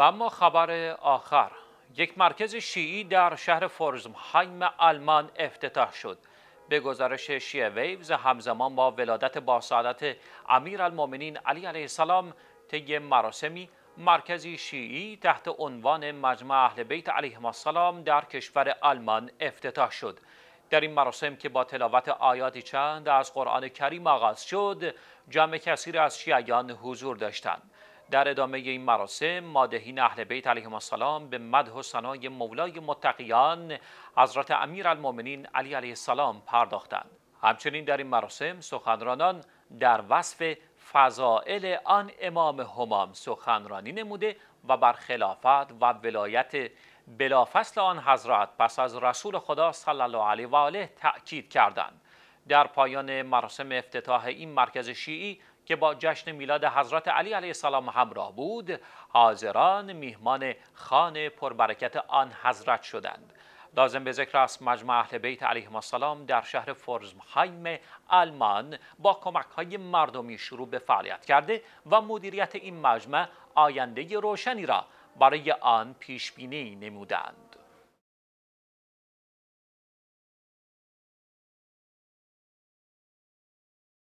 و اما خبر آخر یک مرکز شیعی در شهر هایم آلمان افتتاح شد به گزارش شیعه ویوز همزمان با ولادت سعادت امیرالمؤمنین علی علیه السلام طی مراسمی مرکزی شیعی تحت عنوان مجمع اهل بیت علیه السلام در کشور آلمان افتتاح شد در این مراسم که با تلاوت آیاتی چند از قرآن کریم آغاز شد جمع کثیر از شیعیان حضور داشتند در ادامه این مراسم مادهین اهل بیت علیهم السلام به مدح و ثنای مولای متقیان حضرت امیر المومنین علی علیه السلام پرداختند همچنین در این مراسم سخنرانان در وصف فضائل آن امام همام سخنرانی نموده و بر خلافت و ولایت بلافصل آن حضرت پس از رسول خدا صلی الله علیه و آله تأکید کردند در پایان مراسم افتتاح این مرکز شیعی که با جشن میلاد حضرت علی علیه السلام همراه بود حاضران میهمان خانه پربرکت آن حضرت شدند لازم به ذکر است مجمع اهل بیت علیهم السلام در شهر فرزمهایم آلمان با کمک های مردمی شروع به فعالیت کرده و مدیریت این مجمع آینده روشنی را برای آن پیش بینی نمودند